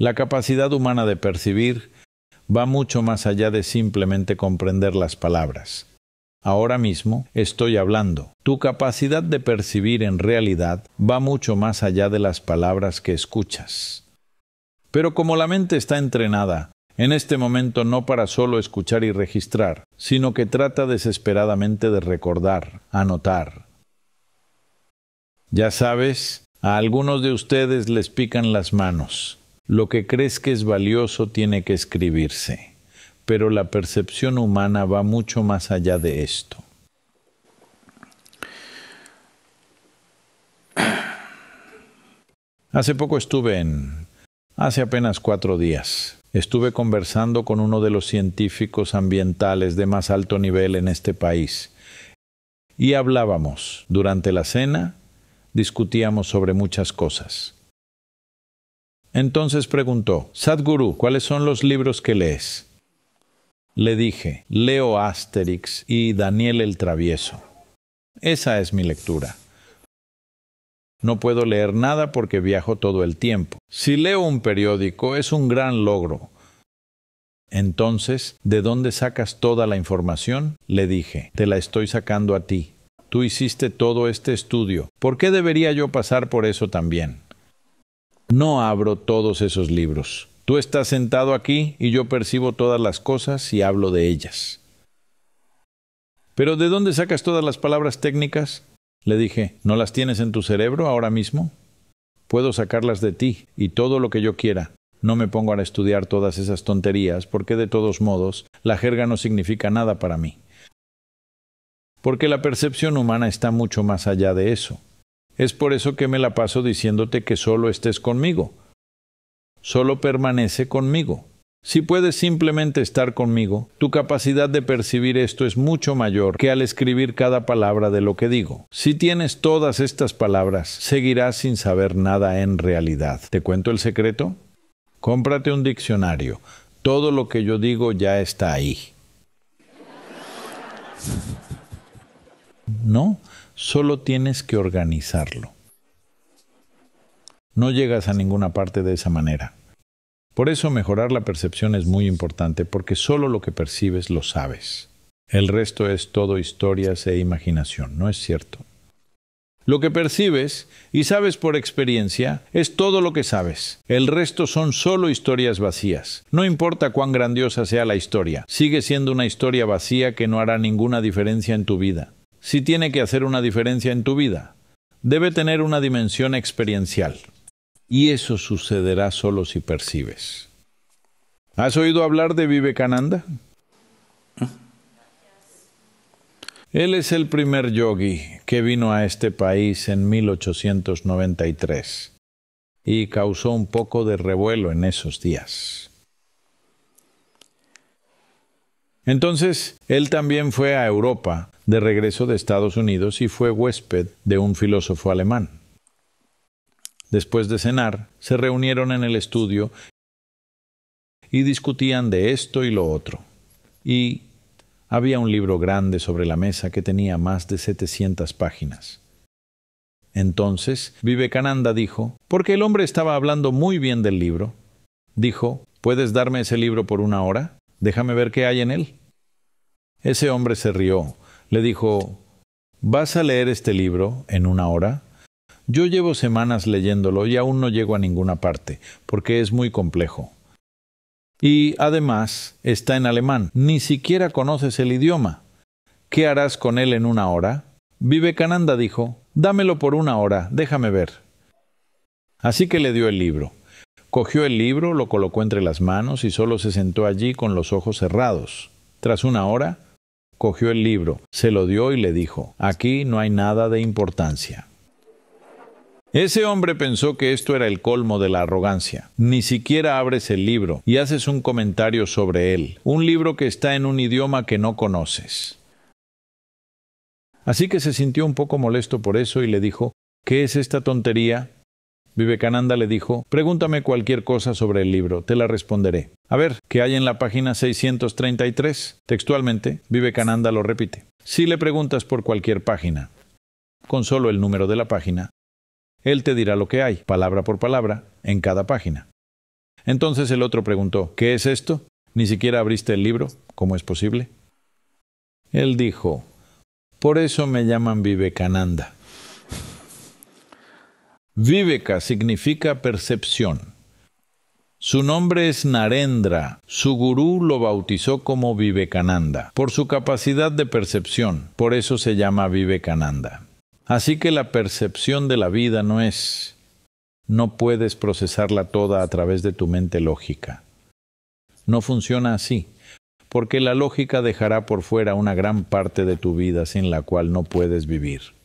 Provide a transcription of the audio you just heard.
La capacidad humana de percibir va mucho más allá de simplemente comprender las palabras. Ahora mismo estoy hablando. Tu capacidad de percibir en realidad va mucho más allá de las palabras que escuchas. Pero como la mente está entrenada, en este momento no para solo escuchar y registrar, sino que trata desesperadamente de recordar, anotar. Ya sabes, a algunos de ustedes les pican las manos. Lo que crees que es valioso tiene que escribirse, pero la percepción humana va mucho más allá de esto. Hace poco estuve en... hace apenas cuatro días. Estuve conversando con uno de los científicos ambientales de más alto nivel en este país. Y hablábamos. Durante la cena discutíamos sobre muchas cosas. Entonces preguntó, Sadguru, ¿cuáles son los libros que lees? Le dije, leo Asterix y Daniel el Travieso. Esa es mi lectura. No puedo leer nada porque viajo todo el tiempo. Si leo un periódico es un gran logro. Entonces, ¿de dónde sacas toda la información? Le dije, te la estoy sacando a ti. Tú hiciste todo este estudio. ¿Por qué debería yo pasar por eso también? no abro todos esos libros. Tú estás sentado aquí y yo percibo todas las cosas y hablo de ellas. Pero ¿de dónde sacas todas las palabras técnicas? Le dije, ¿no las tienes en tu cerebro ahora mismo? Puedo sacarlas de ti y todo lo que yo quiera. No me pongo a estudiar todas esas tonterías porque de todos modos la jerga no significa nada para mí. Porque la percepción humana está mucho más allá de eso. Es por eso que me la paso diciéndote que solo estés conmigo. Solo permanece conmigo. Si puedes simplemente estar conmigo, tu capacidad de percibir esto es mucho mayor que al escribir cada palabra de lo que digo. Si tienes todas estas palabras, seguirás sin saber nada en realidad. ¿Te cuento el secreto? Cómprate un diccionario. Todo lo que yo digo ya está ahí. ¿No? Solo tienes que organizarlo. No llegas a ninguna parte de esa manera. Por eso mejorar la percepción es muy importante, porque solo lo que percibes lo sabes. El resto es todo historias e imaginación, ¿no es cierto? Lo que percibes y sabes por experiencia es todo lo que sabes. El resto son solo historias vacías. No importa cuán grandiosa sea la historia, sigue siendo una historia vacía que no hará ninguna diferencia en tu vida si tiene que hacer una diferencia en tu vida, debe tener una dimensión experiencial. Y eso sucederá solo si percibes. ¿Has oído hablar de Vivekananda? Ah. Él es el primer yogi que vino a este país en 1893 y causó un poco de revuelo en esos días. Entonces, él también fue a Europa de regreso de Estados Unidos y fue huésped de un filósofo alemán. Después de cenar, se reunieron en el estudio y discutían de esto y lo otro. Y había un libro grande sobre la mesa que tenía más de 700 páginas. Entonces, Vivekananda dijo, porque el hombre estaba hablando muy bien del libro, dijo, ¿puedes darme ese libro por una hora? Déjame ver qué hay en él. Ese hombre se rió le dijo, ¿vas a leer este libro en una hora? Yo llevo semanas leyéndolo y aún no llego a ninguna parte, porque es muy complejo. Y además está en alemán, ni siquiera conoces el idioma. ¿Qué harás con él en una hora? Vivekananda dijo, dámelo por una hora, déjame ver. Así que le dio el libro. Cogió el libro, lo colocó entre las manos y solo se sentó allí con los ojos cerrados. Tras una hora, cogió el libro, se lo dio y le dijo, aquí no hay nada de importancia. Ese hombre pensó que esto era el colmo de la arrogancia. Ni siquiera abres el libro y haces un comentario sobre él, un libro que está en un idioma que no conoces. Así que se sintió un poco molesto por eso y le dijo, ¿qué es esta tontería? Vivekananda le dijo, pregúntame cualquier cosa sobre el libro, te la responderé. A ver, ¿qué hay en la página 633? Textualmente, Vivekananda lo repite. Si le preguntas por cualquier página, con solo el número de la página, él te dirá lo que hay, palabra por palabra, en cada página. Entonces el otro preguntó, ¿qué es esto? ¿Ni siquiera abriste el libro? ¿Cómo es posible? Él dijo, por eso me llaman Vivekananda. Viveka significa percepción. Su nombre es Narendra. Su gurú lo bautizó como Vivekananda por su capacidad de percepción. Por eso se llama Vivekananda. Así que la percepción de la vida no es. No puedes procesarla toda a través de tu mente lógica. No funciona así, porque la lógica dejará por fuera una gran parte de tu vida sin la cual no puedes vivir.